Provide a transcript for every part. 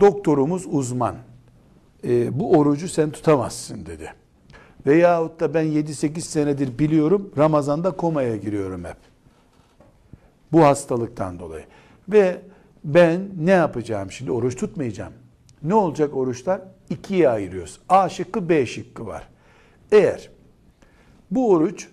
doktorumuz uzman. E, bu orucu sen tutamazsın dedi. Veyahut da ben 7-8 senedir biliyorum Ramazan'da komaya giriyorum hep. Bu hastalıktan dolayı. Ve ben ne yapacağım şimdi oruç tutmayacağım. Ne olacak oruçlar? İkiye ayırıyoruz. A şıkkı B şıkkı var. Eğer bu oruç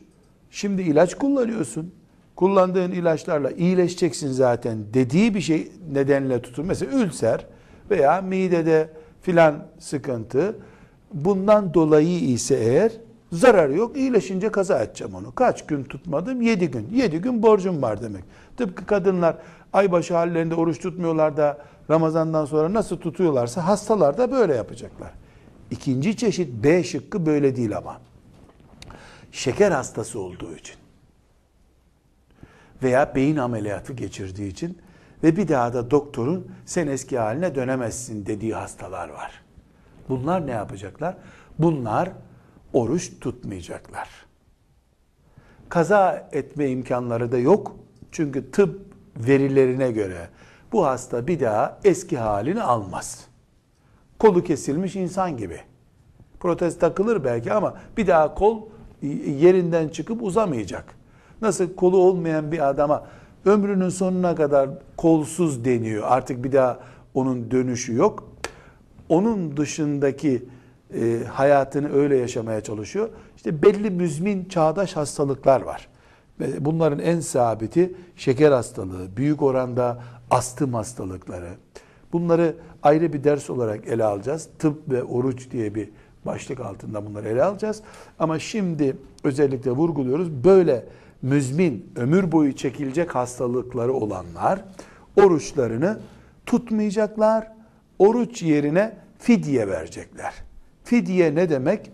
şimdi ilaç kullanıyorsun. Kullandığın ilaçlarla iyileşeceksin zaten dediği bir şey nedenle tutun. Mesela ülser veya midede filan sıkıntı. Bundan dolayı ise eğer zarar yok iyileşince kaza edeceğim onu. Kaç gün tutmadım? 7 gün. 7 gün borcum var demek. Tıpkı kadınlar aybaşı hallerinde oruç tutmuyorlar da Ramazan'dan sonra nasıl tutuyorlarsa hastalar da böyle yapacaklar. İkinci çeşit B şıkkı böyle değil ama. Şeker hastası olduğu için veya beyin ameliyatı geçirdiği için ve bir daha da doktorun sen eski haline dönemezsin dediği hastalar var. Bunlar ne yapacaklar? Bunlar oruç tutmayacaklar. Kaza etme imkanları da yok. Çünkü tıp verilerine göre bu hasta bir daha eski halini almaz. Kolu kesilmiş insan gibi. Protez takılır belki ama bir daha kol yerinden çıkıp uzamayacak. Nasıl kolu olmayan bir adama ömrünün sonuna kadar kolsuz deniyor. Artık bir daha onun dönüşü yok. Onun dışındaki e, hayatını öyle yaşamaya çalışıyor. İşte belli müzmin çağdaş hastalıklar var. Bunların en sabiti şeker hastalığı, büyük oranda astım hastalıkları. Bunları ayrı bir ders olarak ele alacağız. Tıp ve oruç diye bir başlık altında bunları ele alacağız. Ama şimdi özellikle vurguluyoruz. Böyle müzmin, ömür boyu çekilecek hastalıkları olanlar oruçlarını tutmayacaklar. Oruç yerine fidye verecekler. Fidye ne demek?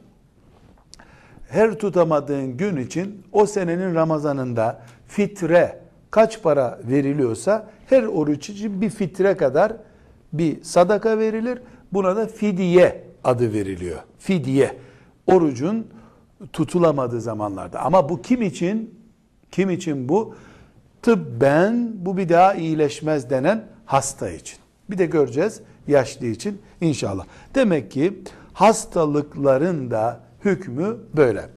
Her tutamadığın gün için o senenin Ramazanında fitre kaç para veriliyorsa her oruç için bir fitre kadar bir sadaka verilir. Buna da fidye adı veriliyor. Fidye. Orucun tutulamadığı zamanlarda. Ama bu kim için? Kim için bu? Tıbben bu bir daha iyileşmez denen hasta için. Bir de göreceğiz yaşlı için inşallah. Demek ki hastalıkların da hükmü böyle.